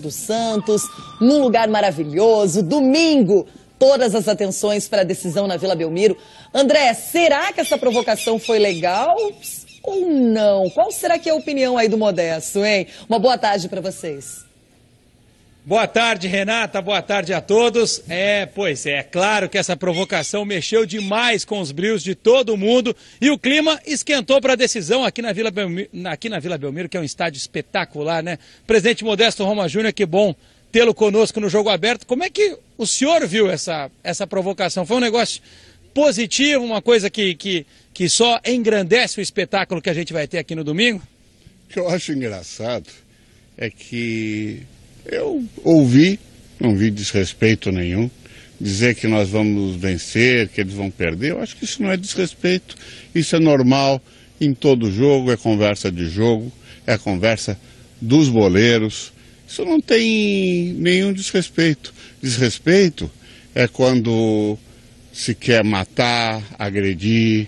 do Santos, num lugar maravilhoso, domingo, todas as atenções para a decisão na Vila Belmiro. André, será que essa provocação foi legal ou não? Qual será que é a opinião aí do Modesto, hein? Uma boa tarde para vocês. Boa tarde, Renata. Boa tarde a todos. É, pois é, é, claro que essa provocação mexeu demais com os brios de todo mundo e o clima esquentou para a decisão aqui na, Vila Belmiro, aqui na Vila Belmiro, que é um estádio espetacular, né? Presidente Modesto Roma Júnior, que bom tê-lo conosco no jogo aberto. Como é que o senhor viu essa, essa provocação? Foi um negócio positivo, uma coisa que, que, que só engrandece o espetáculo que a gente vai ter aqui no domingo? O que eu acho engraçado é que eu ouvi, não vi desrespeito nenhum. Dizer que nós vamos vencer, que eles vão perder, eu acho que isso não é desrespeito, isso é normal em todo jogo, é conversa de jogo, é conversa dos boleiros. Isso não tem nenhum desrespeito. Desrespeito é quando se quer matar, agredir,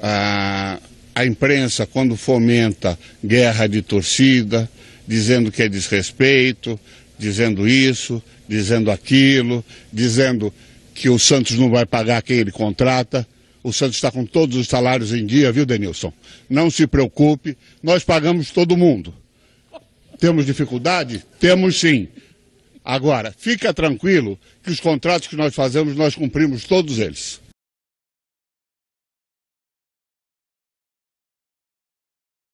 ah, a imprensa, quando fomenta guerra de torcida, dizendo que é desrespeito, dizendo isso, dizendo aquilo, dizendo que o Santos não vai pagar quem ele contrata. O Santos está com todos os salários em dia, viu, Denilson? Não se preocupe, nós pagamos todo mundo. Temos dificuldade? Temos sim. Agora, fica tranquilo que os contratos que nós fazemos, nós cumprimos todos eles.